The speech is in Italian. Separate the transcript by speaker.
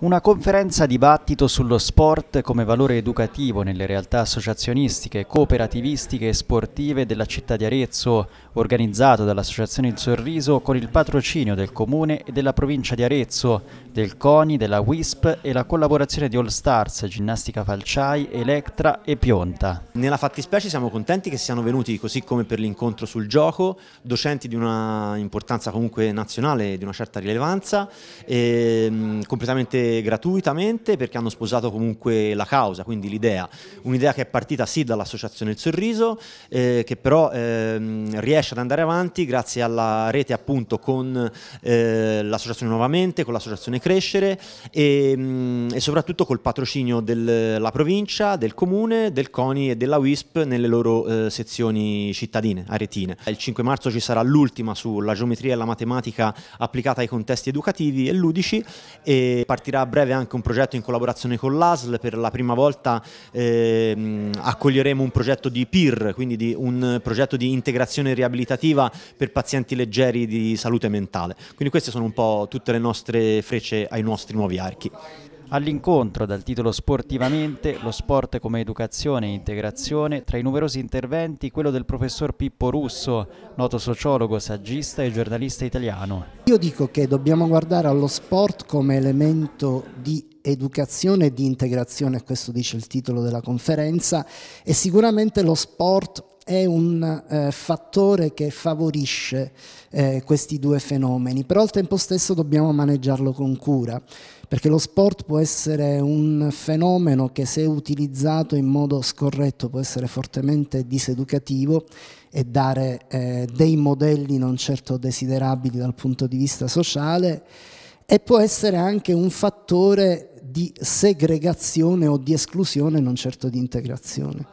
Speaker 1: Una conferenza dibattito sullo sport come valore educativo nelle realtà associazionistiche, cooperativistiche e sportive della città di Arezzo, organizzato dall'Associazione Il Sorriso con il patrocinio del Comune e della provincia di Arezzo, del CONI, della WISP e la collaborazione di All Stars, Ginnastica Falciai, Electra
Speaker 2: e Pionta. Nella fattispecie siamo contenti che siano venuti, così come per l'incontro sul gioco, docenti di una importanza comunque nazionale, di una certa rilevanza, e, ehm, completamente gratuitamente perché hanno sposato comunque la causa, quindi l'idea, un'idea che è partita sì dall'associazione Il Sorriso, eh, che però ehm, riesce ad andare avanti grazie alla rete appunto con eh, l'associazione Nuovamente, con l'associazione Crescere e, mh, mm, e, soprattutto col patrocinio della provincia, del comune, del CONI e della WISP nelle loro eh, sezioni cittadine, aretine. Il 5 marzo ci sarà l'ultima sulla geometria e la matematica applicata ai contesti educativi e ludici e partirà partirà a breve anche un progetto in collaborazione con l'ASL, per la prima volta eh, accoglieremo un progetto di PIR, quindi di un progetto di integrazione riabilitativa per pazienti leggeri di salute mentale. Quindi queste sono un po' tutte le nostre frecce ai nostri nuovi archi. All'incontro dal titolo Sportivamente, lo sport come
Speaker 1: educazione e integrazione, tra i numerosi interventi quello del professor Pippo Russo, noto sociologo, saggista e giornalista italiano.
Speaker 3: Io dico che dobbiamo guardare allo sport come elemento di educazione e di integrazione, questo dice il titolo della conferenza, e sicuramente lo sport è un eh, fattore che favorisce eh, questi due fenomeni, però al tempo stesso dobbiamo maneggiarlo con cura, perché lo sport può essere un fenomeno che se utilizzato in modo scorretto può essere fortemente diseducativo e dare eh, dei modelli non certo desiderabili dal punto di vista sociale e può essere anche un fattore di segregazione o di esclusione, non certo di integrazione.